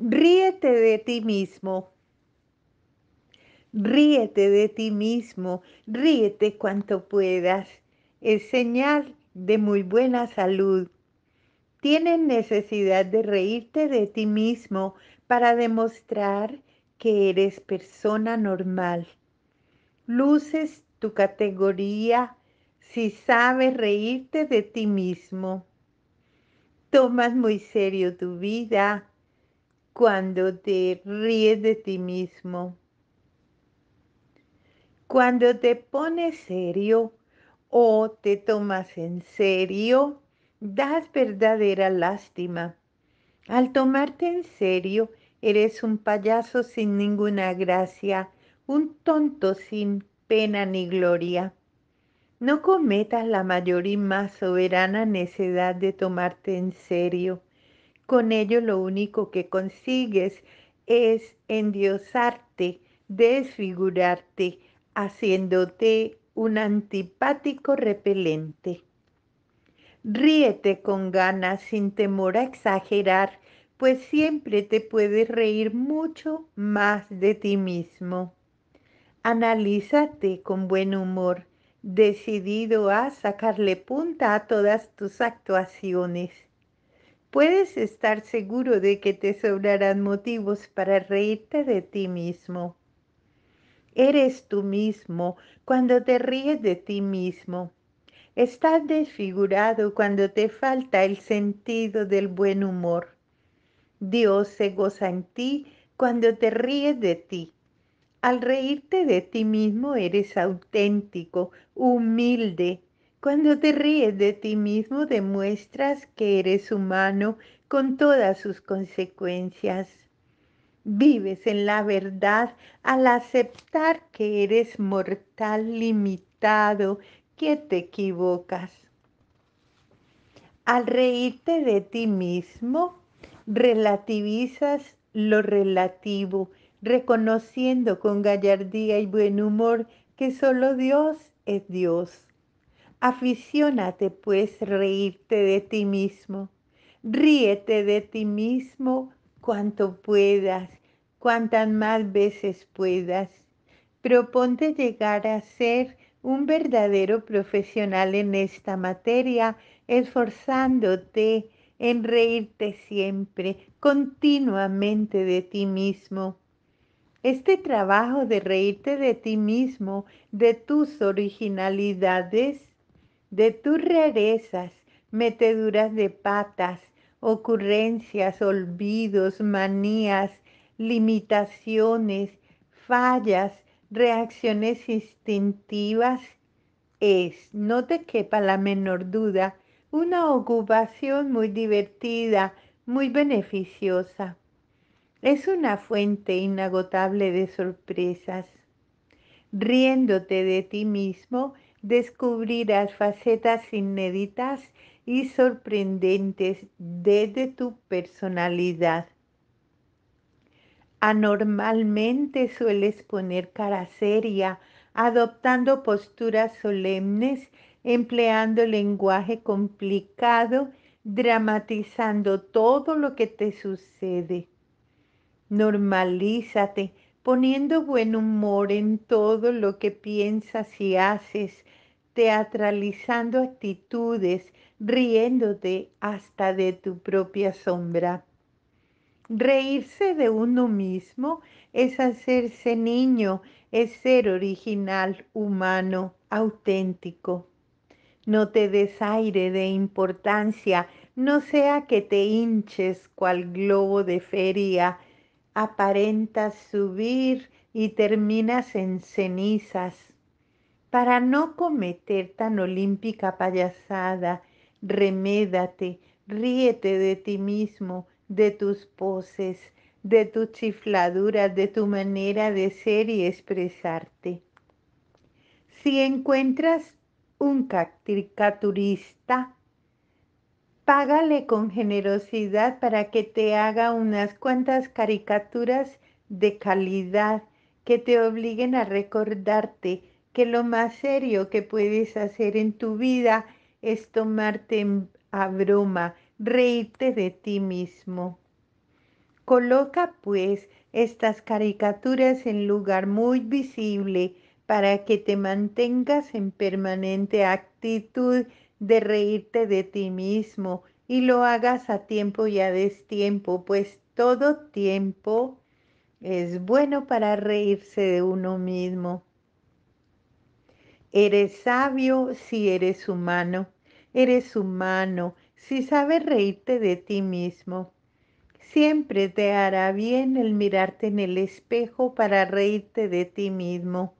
Ríete de ti mismo. Ríete de ti mismo, ríete cuanto puedas. Es señal de muy buena salud. Tienes necesidad de reírte de ti mismo para demostrar que eres persona normal. Luces tu categoría si sabes reírte de ti mismo. Tomas muy serio tu vida cuando te ríes de ti mismo, cuando te pones serio o te tomas en serio, das verdadera lástima. Al tomarte en serio, eres un payaso sin ninguna gracia, un tonto sin pena ni gloria. No cometas la mayor y más soberana necedad de tomarte en serio con ello lo único que consigues es endiosarte, desfigurarte, haciéndote un antipático repelente. Ríete con ganas sin temor a exagerar, pues siempre te puedes reír mucho más de ti mismo. Analízate con buen humor, decidido a sacarle punta a todas tus actuaciones puedes estar seguro de que te sobrarán motivos para reírte de ti mismo. Eres tú mismo cuando te ríes de ti mismo. Estás desfigurado cuando te falta el sentido del buen humor. Dios se goza en ti cuando te ríes de ti. Al reírte de ti mismo eres auténtico, humilde, cuando te ríes de ti mismo demuestras que eres humano con todas sus consecuencias. Vives en la verdad al aceptar que eres mortal limitado, que te equivocas. Al reírte de ti mismo, relativizas lo relativo, reconociendo con gallardía y buen humor que solo Dios es Dios. Aficiónate pues reírte de ti mismo. Ríete de ti mismo cuanto puedas, cuantas más veces puedas. Proponte llegar a ser un verdadero profesional en esta materia, esforzándote en reírte siempre, continuamente de ti mismo. Este trabajo de reírte de ti mismo, de tus originalidades, de tus rarezas, meteduras de patas, ocurrencias, olvidos, manías, limitaciones, fallas, reacciones instintivas, es, no te quepa la menor duda, una ocupación muy divertida, muy beneficiosa. Es una fuente inagotable de sorpresas. Riéndote de ti mismo, descubrirás facetas inéditas y sorprendentes desde tu personalidad. Anormalmente sueles poner cara seria, adoptando posturas solemnes, empleando lenguaje complicado, dramatizando todo lo que te sucede. Normalízate poniendo buen humor en todo lo que piensas y haces, teatralizando actitudes, riéndote hasta de tu propia sombra. Reírse de uno mismo es hacerse niño, es ser original, humano, auténtico. No te desaire de importancia, no sea que te hinches cual globo de feria aparentas subir y terminas en cenizas. Para no cometer tan olímpica payasada, remédate, ríete de ti mismo, de tus poses, de tu chifladura, de tu manera de ser y expresarte. Si encuentras un caricaturista Págale con generosidad para que te haga unas cuantas caricaturas de calidad que te obliguen a recordarte que lo más serio que puedes hacer en tu vida es tomarte a broma, reírte de ti mismo. Coloca pues estas caricaturas en lugar muy visible para que te mantengas en permanente actitud de reírte de ti mismo y lo hagas a tiempo y a destiempo, pues todo tiempo es bueno para reírse de uno mismo. Eres sabio si eres humano, eres humano si sabes reírte de ti mismo. Siempre te hará bien el mirarte en el espejo para reírte de ti mismo.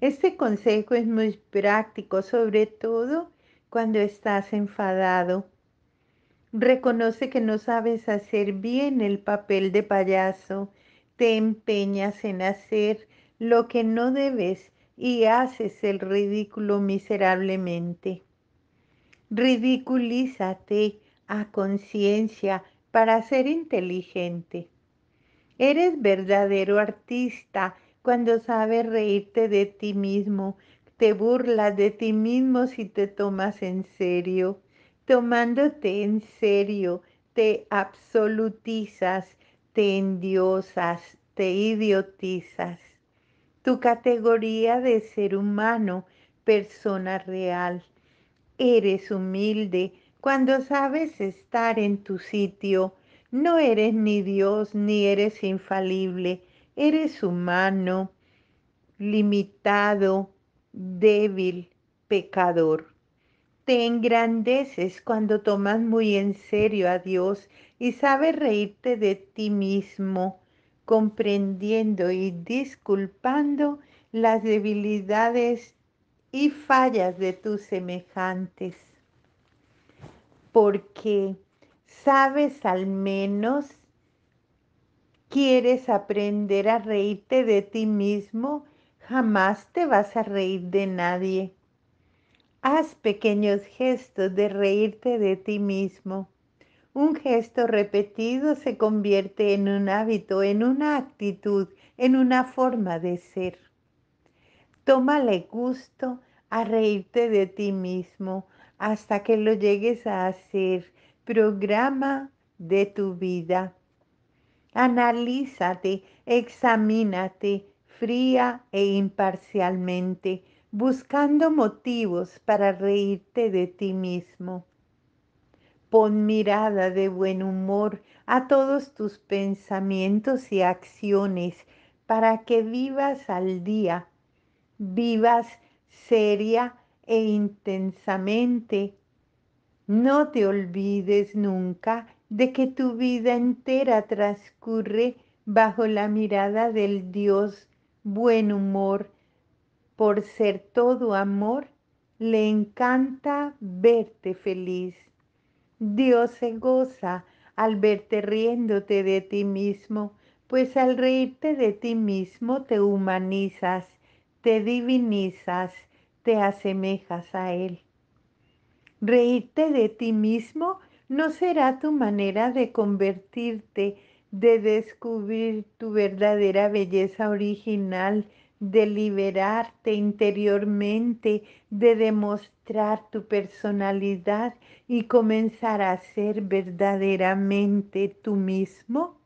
Este consejo es muy práctico, sobre todo cuando estás enfadado. Reconoce que no sabes hacer bien el papel de payaso. Te empeñas en hacer lo que no debes y haces el ridículo miserablemente. Ridiculízate a conciencia para ser inteligente. Eres verdadero artista cuando sabes reírte de ti mismo, te burlas de ti mismo si te tomas en serio. Tomándote en serio, te absolutizas, te endiosas, te idiotizas. Tu categoría de ser humano, persona real. Eres humilde cuando sabes estar en tu sitio. No eres ni Dios ni eres infalible. Eres humano, limitado, débil, pecador. Te engrandeces cuando tomas muy en serio a Dios y sabes reírte de ti mismo, comprendiendo y disculpando las debilidades y fallas de tus semejantes. Porque sabes al menos, quieres aprender a reírte de ti mismo Jamás te vas a reír de nadie. Haz pequeños gestos de reírte de ti mismo. Un gesto repetido se convierte en un hábito, en una actitud, en una forma de ser. Tómale gusto a reírte de ti mismo hasta que lo llegues a hacer programa de tu vida. Analízate, examínate, fría e imparcialmente, buscando motivos para reírte de ti mismo. Pon mirada de buen humor a todos tus pensamientos y acciones para que vivas al día, vivas seria e intensamente. No te olvides nunca de que tu vida entera transcurre bajo la mirada del Dios buen humor, por ser todo amor, le encanta verte feliz. Dios se goza al verte riéndote de ti mismo, pues al reírte de ti mismo te humanizas, te divinizas, te asemejas a Él. Reírte de ti mismo no será tu manera de convertirte de descubrir tu verdadera belleza original, de liberarte interiormente, de demostrar tu personalidad y comenzar a ser verdaderamente tú mismo?